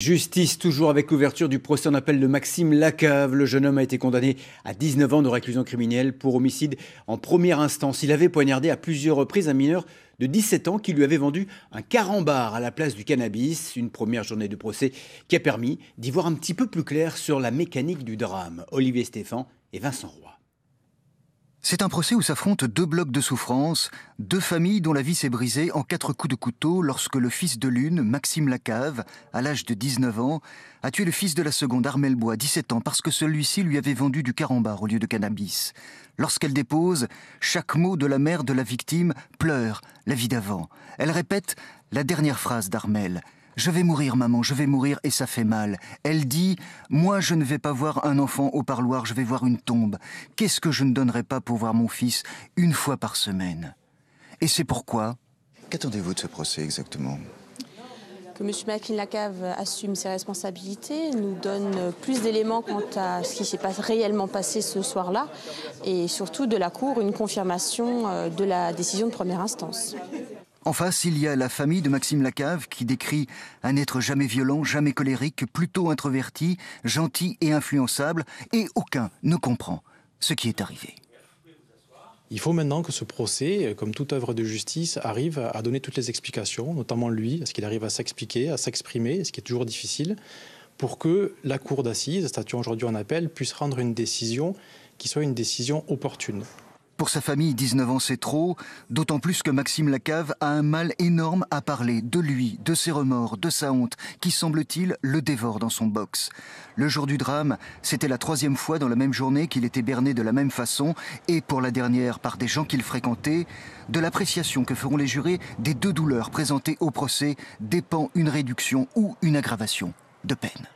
Justice toujours avec l'ouverture du procès en appel de Maxime Lacave. Le jeune homme a été condamné à 19 ans de réclusion criminelle pour homicide en première instance. Il avait poignardé à plusieurs reprises un mineur de 17 ans qui lui avait vendu un carambar à la place du cannabis. Une première journée de procès qui a permis d'y voir un petit peu plus clair sur la mécanique du drame. Olivier Stéphan et Vincent Roy. C'est un procès où s'affrontent deux blocs de souffrance, deux familles dont la vie s'est brisée en quatre coups de couteau lorsque le fils de l'une, Maxime Lacave, à l'âge de 19 ans, a tué le fils de la seconde, Armel Bois, 17 ans, parce que celui-ci lui avait vendu du carambar au lieu de cannabis. Lorsqu'elle dépose, chaque mot de la mère de la victime pleure la vie d'avant. Elle répète la dernière phrase d'Armel. Je vais mourir, maman, je vais mourir, et ça fait mal. Elle dit Moi, je ne vais pas voir un enfant au parloir, je vais voir une tombe. Qu'est-ce que je ne donnerais pas pour voir mon fils une fois par semaine Et c'est pourquoi. Qu'attendez-vous de ce procès exactement que M. Malkin Lacave assume ses responsabilités, nous donne plus d'éléments quant à ce qui s'est pas réellement passé ce soir-là, et surtout de la Cour une confirmation euh, de la décision de première instance. En face, il y a la famille de Maxime Lacave qui décrit un être jamais violent, jamais colérique, plutôt introverti, gentil et influençable, et aucun ne comprend ce qui est arrivé. Il faut maintenant que ce procès, euh, comme toute œuvre de justice, arrive à donner toutes les explications, notamment lui, à ce qu'il arrive à s'expliquer, à s'exprimer, ce qui est toujours difficile, pour que la cour d'assises, statuant aujourd'hui en appel, puisse rendre une décision qui soit une décision opportune. Pour sa famille, 19 ans, c'est trop, d'autant plus que Maxime Lacave a un mal énorme à parler de lui, de ses remords, de sa honte, qui, semble-t-il, le dévore dans son box. Le jour du drame, c'était la troisième fois dans la même journée qu'il était berné de la même façon, et pour la dernière par des gens qu'il fréquentait. De l'appréciation que feront les jurés des deux douleurs présentées au procès dépend une réduction ou une aggravation de peine.